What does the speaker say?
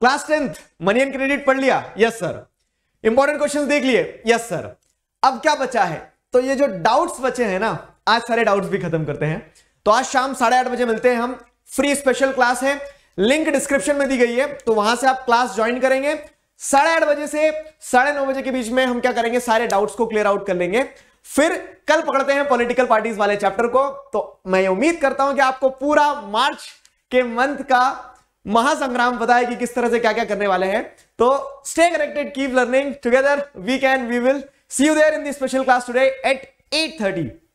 class tenth money and credit पढ़ लिया yes sir important question देख लिए यस सर अब क्या बचा है तो ये जो डाउट्स बचे हैं ना आज सारे डाउट्स भी खत्म करते हैं तो आज शाम साढ़े आठ बजे मिलते हैं हम फ्री स्पेशल क्लास है लिंक डिस्क्रिप्शन में दी गई है तो वहां से आप क्लास ज्वाइन करेंगे साढ़े आठ बजे से साढ़े नौ बजे के बीच में हम क्या करेंगे सारे डाउट्स को क्लियर आउट कर लेंगे फिर कल पकड़ते हैं पॉलिटिकल पार्टीज वाले चैप्टर को तो मैं उम्मीद करता हूं कि आपको पूरा मार्च के मंथ का महासंग्राम पता है कि किस तरह से क्या क्या करने वाले हैं तो stay connected keep learning together we can we will see you there in this special class today at 8:30